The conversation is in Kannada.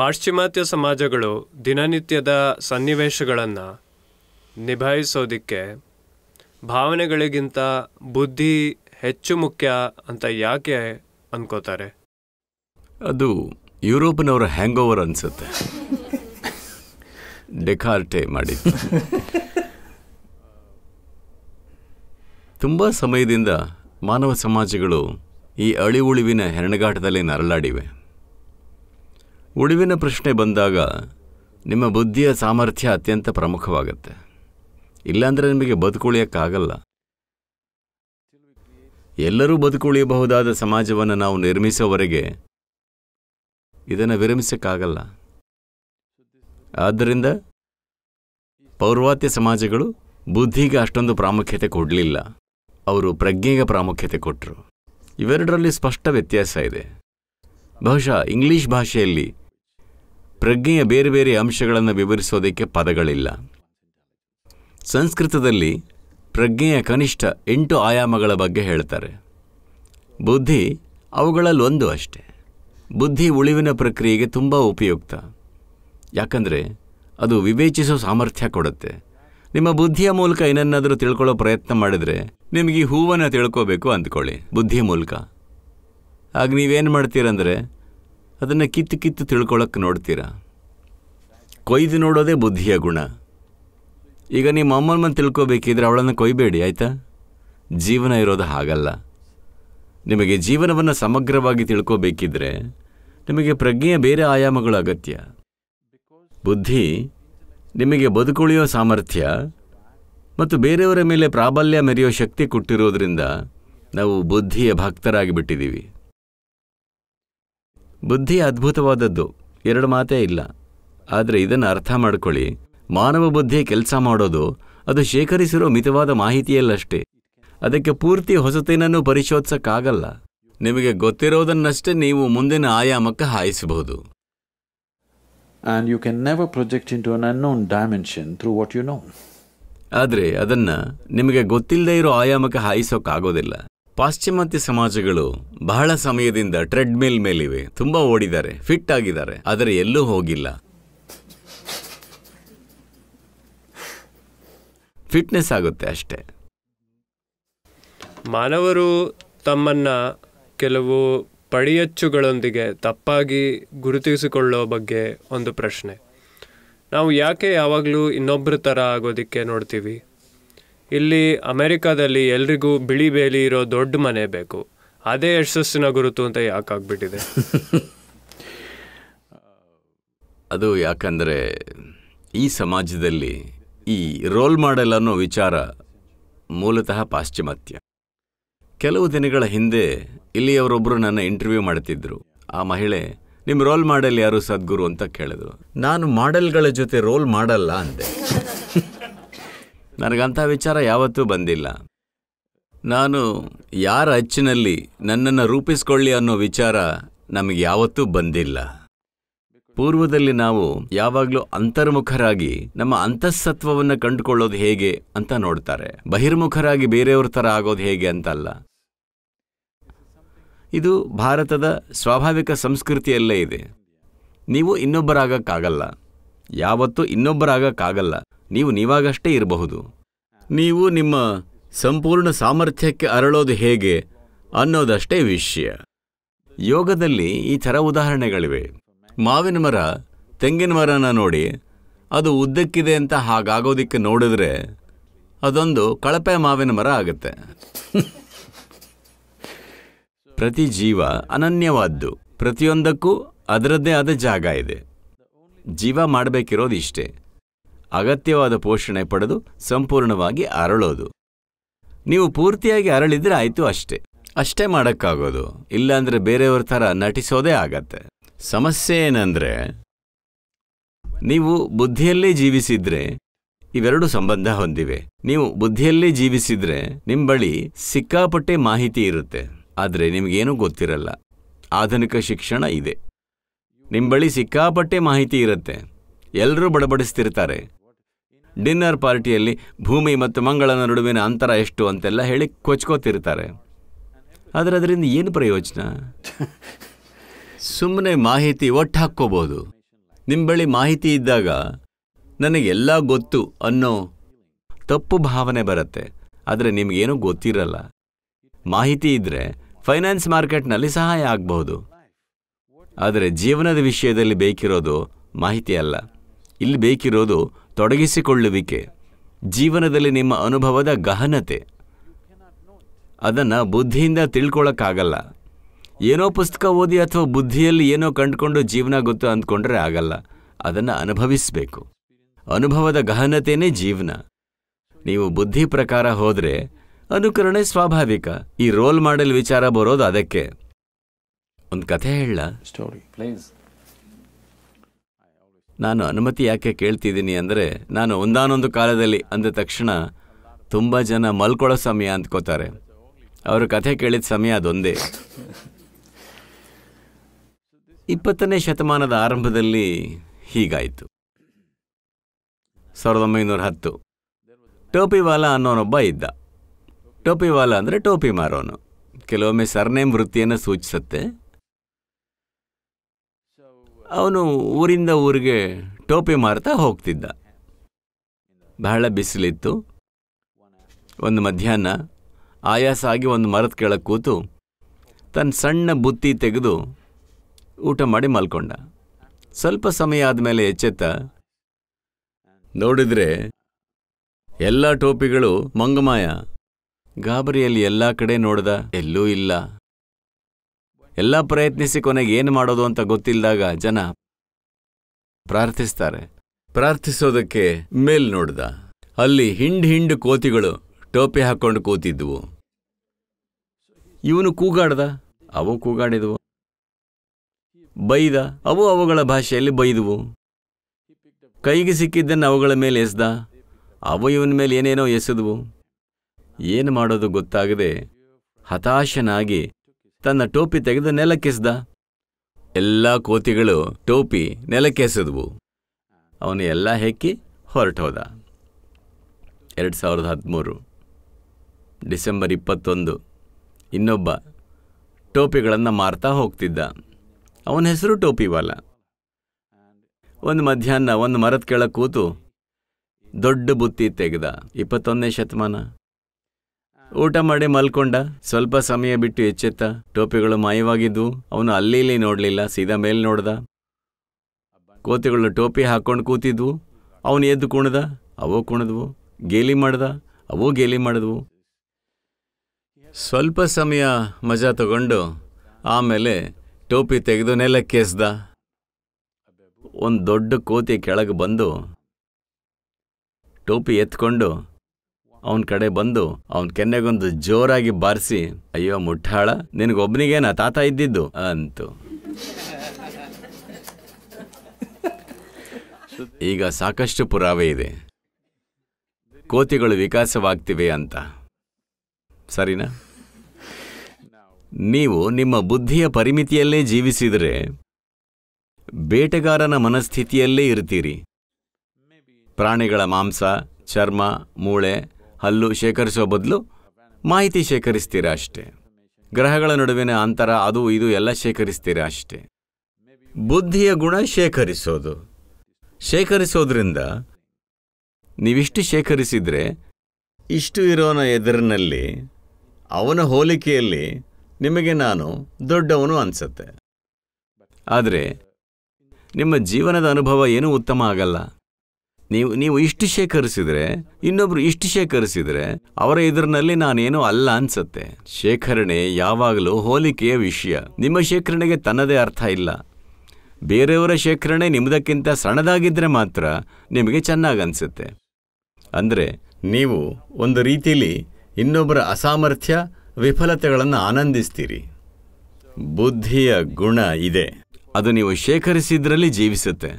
ಪಾಶ್ಚಿಮಾತ್ಯ ಸಮಾಜಗಳು ದಿನನಿತ್ಯದ ಸನ್ನಿವೇಶಗಳನ್ನು ನಿಭಾಯಿಸೋದಕ್ಕೆ ಭಾವನೆಗಳಿಗಿಂತ ಬುದ್ಧಿ ಹೆಚ್ಚು ಮುಖ್ಯ ಅಂತ ಯಾಕೆ ಅನ್ಕೋತಾರೆ ಅದು ಯುರೋಪಿನವರ ಹ್ಯಾಂಗ್ ಓವರ್ ಅನಿಸುತ್ತೆ ಡೆಕಾರ್ಟೆ ಮಾಡಿ ತುಂಬ ಸಮಯದಿಂದ ಮಾನವ ಸಮಾಜಗಳು ಈ ಉಳಿವಿನ ಹೆರಣಗಾಟದಲ್ಲಿ ನರಳಾಡಿವೆ ಉಳಿವಿನ ಪ್ರಶ್ನೆ ಬಂದಾಗ ನಿಮ್ಮ ಬುದ್ಧಿಯ ಸಾಮರ್ಥ್ಯ ಅತ್ಯಂತ ಪ್ರಮುಖವಾಗುತ್ತೆ ಇಲ್ಲಾಂದರೆ ನಿಮಗೆ ಬದುಕುಳಿಯೋಕ್ಕಾಗಲ್ಲ ಎಲ್ಲರೂ ಬದುಕುಳಿಯಬಹುದಾದ ಸಮಾಜವನ್ನು ನಾವು ನಿರ್ಮಿಸುವವರೆಗೆ ಇದನ್ನು ವಿರಮಿಸೋಕ್ಕಾಗಲ್ಲ ಆದ್ದರಿಂದ ಪೌರ್ವಾತ್ಯ ಸಮಾಜಗಳು ಬುದ್ಧಿಗೆ ಅಷ್ಟೊಂದು ಪ್ರಾಮುಖ್ಯತೆ ಕೊಡಲಿಲ್ಲ ಅವರು ಪ್ರಜ್ಞೆಗೆ ಪ್ರಾಮುಖ್ಯತೆ ಕೊಟ್ಟರು ಇವೆರಡರಲ್ಲಿ ಸ್ಪಷ್ಟ ವ್ಯತ್ಯಾಸ ಇದೆ ಬಹುಶಃ ಇಂಗ್ಲಿಷ್ ಭಾಷೆಯಲ್ಲಿ ಪ್ರಜ್ಞೆಯ ಬೇರೆ ಬೇರೆ ಅಂಶಗಳನ್ನು ವಿವರಿಸೋದಕ್ಕೆ ಪದಗಳಿಲ್ಲ ಸಂಸ್ಕೃತದಲ್ಲಿ ಪ್ರಜ್ಞೆಯ ಕನಿಷ್ಠ ಎಂಟು ಆಯಾಮಗಳ ಬಗ್ಗೆ ಹೇಳ್ತಾರೆ ಬುದ್ಧಿ ಅವುಗಳಲ್ಲೊಂದು ಅಷ್ಟೆ ಬುದ್ಧಿ ಉಳಿವಿನ ಪ್ರಕ್ರಿಯೆಗೆ ತುಂಬ ಉಪಯುಕ್ತ ಯಾಕಂದರೆ ಅದು ವಿವೇಚಿಸೋ ಸಾಮರ್ಥ್ಯ ಕೊಡುತ್ತೆ ನಿಮ್ಮ ಬುದ್ಧಿಯ ಮೂಲಕ ಏನನ್ನಾದರೂ ತಿಳ್ಕೊಳ್ಳೋ ಪ್ರಯತ್ನ ಮಾಡಿದರೆ ನಿಮಗೆ ಹೂವನ್ನು ತಿಳ್ಕೋಬೇಕು ಅಂದ್ಕೊಳ್ಳಿ ಬುದ್ಧಿಯ ಮೂಲಕ ಆಗ ನೀವೇನು ಮಾಡ್ತೀರಂದರೆ ಅದನ್ನು ಕಿತ್ತು ಕಿತ್ತು ತಿಳ್ಕೊಳಕ್ಕೆ ನೋಡ್ತೀರಾ ಕೊಯ್ದು ನೋಡೋದೇ ಬುದ್ಧಿಯ ಗುಣ ಈಗ ನಿಮ್ಮ ಅಮ್ಮನ ತಿಳ್ಕೊಬೇಕಿದ್ರೆ ಅವಳನ್ನು ಕೊಯ್ಬೇಡಿ ಆಯಿತಾ ಜೀವನ ಇರೋದು ಹಾಗಲ್ಲ ನಿಮಗೆ ಜೀವನವನ್ನು ಸಮಗ್ರವಾಗಿ ತಿಳ್ಕೋಬೇಕಿದ್ರೆ ನಿಮಗೆ ಪ್ರಜ್ಞೆಯ ಬೇರೆ ಆಯಾಮಗಳು ಅಗತ್ಯ ಬುದ್ಧಿ ನಿಮಗೆ ಬದುಕುಳಿಯೋ ಸಾಮರ್ಥ್ಯ ಮತ್ತು ಬೇರೆಯವರ ಮೇಲೆ ಪ್ರಾಬಲ್ಯ ಮೆರೆಯೋ ಶಕ್ತಿ ಕೊಟ್ಟಿರೋದ್ರಿಂದ ನಾವು ಬುದ್ಧಿಯ ಭಕ್ತರಾಗಿ ಬಿಟ್ಟಿದ್ದೀವಿ ಬುದ್ಧಿ ಅದ್ಭುತವಾದದ್ದು ಎರಡು ಮಾತೇ ಇಲ್ಲ ಆದರೆ ಇದನ್ನು ಅರ್ಥ ಮಾಡ್ಕೊಳ್ಳಿ ಮಾನವ ಬುದ್ಧಿ ಕೆಲಸ ಮಾಡೋದು ಅದು ಶೇಖರಿಸಿರೋ ಮಿತವಾದ ಮಾಹಿತಿಯಲ್ಲಷ್ಟೇ ಅದಕ್ಕೆ ಪೂರ್ತಿ ಹೊಸತೇನನ್ನು ಪರಿಶೋಧಿಸಕ್ಕಾಗಲ್ಲ ನಿಮಗೆ ಗೊತ್ತಿರೋದನ್ನಷ್ಟೇ ನೀವು ಮುಂದಿನ ಆಯಾಮಕ್ಕೆ ಹಾಯಿಸಬಹುದು and you can never project into an unknown dimension through what you know ಆದರೆ ಅದನ್ನು ನಿಮಗೆ ಗೊತ್ತಿಲ್ಲದೆ ಇರೋ ಆಯಾಮಕ್ಕೆ ಹಾಯಿಸೋಕ್ಕಾಗೋದಿಲ್ಲ ಪಾಶ್ಚಿಮಾತ್ಯ ಸಮಾಜಗಳು ಬಹಳ ಸಮಯದಿಂದ ಟ್ರೆಡ್ಮಿಲ್ ಮೇಲಿವೆ ತುಂಬ ಓಡಿದ್ದಾರೆ ಫಿಟ್ ಆಗಿದ್ದಾರೆ ಆದರೆ ಎಲ್ಲೂ ಹೋಗಿಲ್ಲ ಫಿಟ್ನೆಸ್ ಆಗುತ್ತೆ ಅಷ್ಟೇ ಮಾನವರು ತಮ್ಮನ್ನ ಕೆಲವು ಪಡಿಯಚ್ಚುಗಳೊಂದಿಗೆ ತಪ್ಪಾಗಿ ಗುರುತಿಸಿಕೊಳ್ಳೋ ಬಗ್ಗೆ ಒಂದು ಪ್ರಶ್ನೆ ನಾವು ಯಾಕೆ ಯಾವಾಗಲೂ ಇನ್ನೊಬ್ಬರ ಥರ ಆಗೋದಕ್ಕೆ ನೋಡ್ತೀವಿ ಇಲ್ಲಿ ಅಮೆರಿಕಾದಲ್ಲಿ ಎಲ್ರಿಗೂ ಬಿಳಿ ಬೇಲಿ ಇರೋ ದೊಡ್ಡ ಮನೆ ಬೇಕು ಅದೇ ಯಶಸ್ಸಿನ ಗುರುತು ಅಂತ ಯಾಕಾಗ್ಬಿಟ್ಟಿದೆ ಅದು ಯಾಕಂದರೆ ಈ ಸಮಾಜದಲ್ಲಿ ಈ ರೋಲ್ ಮಾಡೆಲ್ ಅನ್ನೋ ವಿಚಾರ ಮೂಲತಃ ಪಾಶ್ಚಿಮಾತ್ಯ ಕೆಲವು ದಿನಗಳ ಹಿಂದೆ ಇಲ್ಲಿಯವರೊಬ್ಬರು ನನ್ನ ಇಂಟರ್ವ್ಯೂ ಮಾಡ್ತಿದ್ರು ಆ ಮಹಿಳೆ ನಿಮ್ಮ ರೋಲ್ ಮಾಡೆಲ್ ಯಾರು ಸದ್ಗುರು ಅಂತ ಕೇಳಿದ್ರು ನಾನು ಮಾಡೆಲ್ಗಳ ಜೊತೆ ರೋಲ್ ಮಾಡಲ್ಲ ಅಂದೆ ನನಗಂಥ ವಿಚಾರ ಯಾವತ್ತೂ ಬಂದಿಲ್ಲ ನಾನು ಯಾರ ಅಚ್ಚಿನಲ್ಲಿ ನನ್ನನ್ನು ರೂಪಿಸ್ಕೊಳ್ಳಿ ಅನ್ನೋ ವಿಚಾರ ನಮಗೆ ಯಾವತ್ತೂ ಬಂದಿಲ್ಲ ಪೂರ್ವದಲ್ಲಿ ನಾವು ಯಾವಾಗಲೂ ಅಂತರ್ಮುಖರಾಗಿ ನಮ್ಮ ಅಂತಃಸತ್ವವನ್ನು ಕಂಡುಕೊಳ್ಳೋದು ಹೇಗೆ ಅಂತ ನೋಡ್ತಾರೆ ಬಹಿರ್ಮುಖರಾಗಿ ಬೇರೆಯವ್ರ ಥರ ಆಗೋದು ಹೇಗೆ ಅಂತಲ್ಲ ಇದು ಭಾರತದ ಸ್ವಾಭಾವಿಕ ಸಂಸ್ಕೃತಿಯಲ್ಲೇ ಇದೆ ನೀವು ಇನ್ನೊಬ್ಬರಾಗಕ್ಕಾಗಲ್ಲ ಯಾವತ್ತೂ ಇನ್ನೊಬ್ಬರಾಗಕ್ಕಾಗಲ್ಲ ನೀವು ನೀವಾಗಷ್ಟೇ ಇರಬಹುದು ನೀವು ನಿಮ್ಮ ಸಂಪೂರ್ಣ ಸಾಮರ್ಥ್ಯಕ್ಕೆ ಅರಳೋದು ಹೇಗೆ ಅನ್ನೋದಷ್ಟೇ ವಿಷಯ ಯೋಗದಲ್ಲಿ ಈ ಥರ ಉದಾಹರಣೆಗಳಿವೆ ಮಾವಿನ ಮರ ತೆಂಗಿನ ಮರನ ನೋಡಿ ಅದು ಉದ್ದಕ್ಕಿದೆ ಅಂತ ಹಾಗಾಗೋದಿಕ್ಕೆ ನೋಡಿದ್ರೆ ಅದೊಂದು ಕಳಪೆ ಮಾವಿನ ಮರ ಆಗುತ್ತೆ ಪ್ರತಿ ಜೀವ ಅನನ್ಯವಾದ್ದು ಪ್ರತಿಯೊಂದಕ್ಕೂ ಅದರದ್ದೇ ಆದ ಜಾಗ ಇದೆ ಜೀವ ಮಾಡಬೇಕಿರೋದು ಇಷ್ಟೇ ಅಗತ್ಯವಾದ ಪೋಷಣೆ ಪಡೆದು ಸಂಪೂರ್ಣವಾಗಿ ಅರಳೋದು ನೀವು ಪೂರ್ತಿಯಾಗಿ ಅರಳಿದ್ರೆ ಆಯಿತು ಅಷ್ಟೇ ಅಷ್ಟೇ ಮಾಡೋಕ್ಕಾಗೋದು ಇಲ್ಲಾಂದ್ರೆ ಬೇರೆಯವ್ರ ಥರ ನಟಿಸೋದೇ ಆಗತ್ತೆ ಸಮಸ್ಯೆ ಏನಂದ್ರೆ ನೀವು ಬುದ್ಧಿಯಲ್ಲೇ ಜೀವಿಸಿದ್ರೆ ಇವೆರಡು ಸಂಬಂಧ ಹೊಂದಿವೆ ನೀವು ಬುದ್ಧಿಯಲ್ಲೇ ಜೀವಿಸಿದ್ರೆ ನಿಮ್ಮ ಬಳಿ ಸಿಕ್ಕಾಪಟ್ಟೆ ಮಾಹಿತಿ ಇರುತ್ತೆ ಆದರೆ ನಿಮಗೇನೂ ಗೊತ್ತಿರಲ್ಲ ಆಧುನಿಕ ಶಿಕ್ಷಣ ಇದೆ ನಿಮ್ಮ ಬಳಿ ಸಿಕ್ಕಾಪಟ್ಟೆ ಮಾಹಿತಿ ಇರುತ್ತೆ ಎಲ್ಲರೂ ಬಡಬಡಿಸ್ತಿರ್ತಾರೆ ಡಿನ್ನರ್ ಪಾರ್ಟಿಯಲ್ಲಿ ಭೂಮಿ ಮತ್ತು ಮಂಗಳನ ನಡುವಿನ ಅಂತರ ಎಷ್ಟು ಅಂತೆಲ್ಲ ಹೇಳಿ ಕೊಚ್ಕೋತಿರ್ತಾರೆ ಆದರೆ ಅದರಿಂದ ಏನು ಪ್ರಯೋಜನ ಸುಮ್ಮನೆ ಮಾಹಿತಿ ಒಟ್ಟು ಹಾಕ್ಕೋಬಹುದು ನಿಮ್ಮ ಬಳಿ ಮಾಹಿತಿ ಇದ್ದಾಗ ನನಗೆಲ್ಲ ಗೊತ್ತು ಅನ್ನೋ ತಪ್ಪು ಭಾವನೆ ಬರುತ್ತೆ ಆದರೆ ನಿಮಗೇನು ಗೊತ್ತಿರಲ್ಲ ಮಾಹಿತಿ ಇದ್ದರೆ ಫೈನಾನ್ಸ್ ಮಾರ್ಕೆಟ್ನಲ್ಲಿ ಸಹಾಯ ಆಗಬಹುದು ಆದರೆ ಜೀವನದ ವಿಷಯದಲ್ಲಿ ಬೇಕಿರೋದು ಮಾಹಿತಿ ಅಲ್ಲ ಇಲ್ಲಿ ಬೇಕಿರೋದು ತೊಡಗಿಸಿಕೊಳ್ಳುವಿಕೆ ಜೀವನದಲ್ಲಿ ನಿಮ್ಮ ಅನುಭವದ ಗಹನತೆ ಅದನ್ನು ಬುದ್ಧಿಯಿಂದ ತಿಳ್ಕೊಳ್ಳೋಕ್ಕಾಗಲ್ಲ ಏನೋ ಪುಸ್ತಕ ಓದಿ ಅಥವಾ ಬುದ್ಧಿಯಲ್ಲಿ ಏನೋ ಕಂಡುಕೊಂಡು ಜೀವನ ಗೊತ್ತು ಅಂದ್ಕೊಂಡ್ರೆ ಆಗಲ್ಲ ಅದನ್ನು ಅನುಭವಿಸಬೇಕು ಅನುಭವದ ಗಹನತೆಯೇ ಜೀವನ ನೀವು ಬುದ್ಧಿ ಪ್ರಕಾರ ಹೋದರೆ ಅನುಕರಣೆ ಸ್ವಾಭಾವಿಕ ಈ ರೋಲ್ ಮಾಡೆಲ್ ವಿಚಾರ ಬರೋದು ಅದಕ್ಕೆ ಒಂದು ಕಥೆ ಹೇಳ ಸ್ಟೋರಿ ಪ್ಲೀಸ್ ನಾನು ಅನುಮತಿ ಯಾಕೆ ಕೇಳ್ತಿದ್ದೀನಿ ಅಂದರೆ ನಾನು ಒಂದಾನೊಂದು ಕಾಲದಲ್ಲಿ ಅಂದ ತಕ್ಷಣ ತುಂಬ ಜನ ಮಲ್ಕೊಳ್ಳೋ ಸಮಯ ಅಂದ್ಕೋತಾರೆ ಅವರು ಕಥೆ ಕೇಳಿದ ಸಮಯ ಅದೊಂದೇ ಇಪ್ಪತ್ತನೇ ಶತಮಾನದ ಆರಂಭದಲ್ಲಿ ಹೀಗಾಯಿತು ಸಾವಿರದ ಒಂಬೈನೂರ ಹತ್ತು ಟೋಪಿವಾಲ ಅನ್ನೋನೊಬ್ಬ ಇದ್ದ ಟೋಪಿವಾಲ ಅಂದರೆ ಟೋಪಿ ಮಾರೋನು ಕೆಲವೊಮ್ಮೆ ಸರ್ನೇಮ್ ವೃತ್ತಿಯನ್ನು ಸೂಚಿಸುತ್ತೆ ಅವನು ಊರಿಂದ ಊರಿಗೆ ಟೋಪಿ ಮಾರ್ತಾ ಹೋಗ್ತಿದ್ದ ಬಹಳ ಬಿಸಿಲಿತ್ತು ಒಂದು ಮಧ್ಯಾಹ್ನ ಆಯಾಸ ಆಗಿ ಒಂದು ಮರದ ಕೆಳಗೆ ಕೂತು ತನ್ನ ಸಣ್ಣ ಬುತ್ತಿ ತೆಗೆದು ಊಟ ಮಾಡಿ ಮಲ್ಕೊಂಡ ಸ್ವಲ್ಪ ಸಮಯ ಆದಮೇಲೆ ಎಚ್ಚೆತ್ತ ನೋಡಿದರೆ ಎಲ್ಲ ಟೋಪಿಗಳು ಮಂಗಮಾಯ ಗಾಬರಿಯಲ್ಲಿ ಎಲ್ಲ ಕಡೆ ನೋಡ್ದ ಎಲ್ಲೂ ಇಲ್ಲ ಎಲ್ಲ ಪ್ರಯತ್ನಿಸಿ ಕೊನೆಗೆ ಏನು ಮಾಡೋದು ಅಂತ ಗೊತ್ತಿಲ್ಲದಾಗ ಜನ ಪ್ರಾರ್ಥಿಸ್ತಾರೆ ಪ್ರಾರ್ಥಿಸೋದಕ್ಕೆ ಮೇಲ್ ನೋಡ್ದ ಅಲ್ಲಿ ಹಿಂಡ್ ಹಿಂಡು ಕೋತಿಗಳು ಟೋಪಿ ಹಾಕ್ಕೊಂಡು ಕೂತಿದ್ವು ಇವನು ಕೂಗಾಡ್ದ ಅವು ಕೂಗಾಡಿದವು ಬೈದ ಅವು ಅವುಗಳ ಭಾಷೆಯಲ್ಲಿ ಬೈದುವು ಕೈಗೆ ಸಿಕ್ಕಿದ್ದನ್ನು ಅವುಗಳ ಮೇಲೆ ಎಸ್ದ ಅವು ಇವನ ಮೇಲೆ ಏನೇನೋ ಎಸೆದ್ವು ಏನು ಮಾಡೋದು ಗೊತ್ತಾಗದೆ ಹತಾಶನಾಗಿ ತನ್ನ ಟೋಪಿ ತೆಗೆದು ನೆಲಕ್ಕೆಸ್ದ ಎಲ್ಲ ಕೋತಿಗಳು ಟೋಪಿ ನೆಲಕ್ಕೆಸೆದವು ಅವನು ಎಲ್ಲ ಹೆಕ್ಕಿ ಹೋದ ಎರಡು ಸಾವಿರದ ಹದಿಮೂರು ಡಿಸೆಂಬರ್ ಇಪ್ಪತ್ತೊಂದು ಇನ್ನೊಬ್ಬ ಟೋಪಿಗಳನ್ನು ಮಾರ್ತಾ ಹೋಗ್ತಿದ್ದ ಅವನ ಹೆಸರು ಟೋಪಿವಾಲ ಒಂದು ಮಧ್ಯಾಹ್ನ ಒಂದು ಮರದ ಕೆಳಗೆ ಕೂತು ದೊಡ್ಡ ಬುತ್ತಿ ತೆಗೆದ ಇಪ್ಪತ್ತೊಂದನೇ ಶತಮಾನ ಊಟ ಮಾಡಿ ಮಲ್ಕೊಂಡ ಸ್ವಲ್ಪ ಸಮಯ ಬಿಟ್ಟು ಎಚ್ಚೆತ್ತ ಟೋಪಿಗಳು ಮಾಯವಾಗಿದ್ವು ಅವನು ಅಲ್ಲಿ ಇಲ್ಲಿ ನೋಡಲಿಲ್ಲ ಸೀದಾ ಮೇಲೆ ನೋಡ್ದ ಕೋತಿಗಳು ಟೋಪಿ ಹಾಕ್ಕೊಂಡು ಕೂತಿದ್ವು ಅವನು ಎದ್ದು ಕುಣ್ದ ಅವೋ ಕುಣಿದ್ವು ಗೇಲಿ ಮಾಡ್ದ ಅವೋ ಗೇಲಿ ಮಾಡಿದ್ವು ಸ್ವಲ್ಪ ಸಮಯ ಮಜಾ ತಗೊಂಡು ಆಮೇಲೆ ಟೋಪಿ ತೆಗೆದು ನೆಲಕ್ಕೆಸ್ದ ಒಂದು ದೊಡ್ಡ ಕೋತಿ ಕೆಳಗೆ ಬಂದು ಟೋಪಿ ಎತ್ಕೊಂಡು ಅವನ ಕಡೆ ಬಂದು ಅವನ ಕೆನ್ನೆಗೊಂದು ಜೋರಾಗಿ ಬಾರಿಸಿ ಅಯ್ಯೋ ಮುಟ್ಟಾಳ ನಿನಗೊಬ್ಬನಿಗೇನ ತಾತ ಇದ್ದಿದ್ದು ಅಂತು ಈಗ ಸಾಕಷ್ಟು ಪುರಾವೆ ಇದೆ ಕೋತಿಗಳು ವಿಕಾಸವಾಗ್ತಿವೆ ಅಂತ ಸರಿನಾ ನೀವು ನಿಮ್ಮ ಬುದ್ಧಿಯ ಪರಿಮಿತಿಯಲ್ಲೇ ಜೀವಿಸಿದರೆ ಬೇಟೆಗಾರನ ಮನಸ್ಥಿತಿಯಲ್ಲೇ ಇರ್ತೀರಿ ಪ್ರಾಣಿಗಳ ಮಾಂಸ ಚರ್ಮ ಮೂಳೆ ಹಲ್ಲು ಶೇಖರಿಸುವ ಬದಲು ಮಾಹಿತಿ ಶೇಖರಿಸ್ತೀರಾ ಅಷ್ಟೇ ಗ್ರಹಗಳ ನಡುವಿನ ಅಂತರ ಅದು ಇದು ಎಲ್ಲ ಶೇಖರಿಸ್ತೀರಾ ಅಷ್ಟೇ ಬುದ್ಧಿಯ ಗುಣ ಶೇಖರಿಸೋದು ಶೇಖರಿಸೋದ್ರಿಂದ ನೀವಿಷ್ಟು ಶೇಖರಿಸಿದರೆ ಇಷ್ಟು ಇರೋನ ಎದುರಿನಲ್ಲಿ ಅವನ ಹೋಲಿಕೆಯಲ್ಲಿ ನಿಮಗೆ ನಾನು ದೊಡ್ಡವನು ಅನಿಸುತ್ತೆ ಆದರೆ ನಿಮ್ಮ ಜೀವನದ ಅನುಭವ ಏನೂ ಉತ್ತಮ ಆಗಲ್ಲ ನೀವು ನೀವು ಇಷ್ಟು ಶೇಖರಿಸಿದರೆ ಇನ್ನೊಬ್ರು ಇಷ್ಟು ಶೇಖರಿಸಿದರೆ ಅವರ ಇದರಲ್ಲಿ ನಾನೇನೋ ಅಲ್ಲ ಅನ್ಸುತ್ತೆ ಶೇಖರಣೆ ಯಾವಾಗಲೂ ಹೋಲಿಕೆಯ ವಿಷಯ ನಿಮ್ಮ ಶೇಖರಣೆಗೆ ತನ್ನದೇ ಅರ್ಥ ಇಲ್ಲ ಬೇರೆಯವರ ಶೇಖರಣೆ ನಿಮ್ಮದಕ್ಕಿಂತ ಸಣ್ಣದಾಗಿದ್ದರೆ ಮಾತ್ರ ನಿಮಗೆ ಚೆನ್ನಾಗಿ ಅನಿಸುತ್ತೆ ಅಂದರೆ ನೀವು ಒಂದು ರೀತಿಯಲ್ಲಿ ಇನ್ನೊಬ್ಬರ ಅಸಾಮರ್ಥ್ಯ ವಿಫಲತೆಗಳನ್ನು ಆನಂದಿಸ್ತೀರಿ ಬುದ್ಧಿಯ ಗುಣ ಇದೆ ಅದು ನೀವು ಶೇಖರಿಸಿದ್ರಲ್ಲಿ ಜೀವಿಸುತ್ತೆ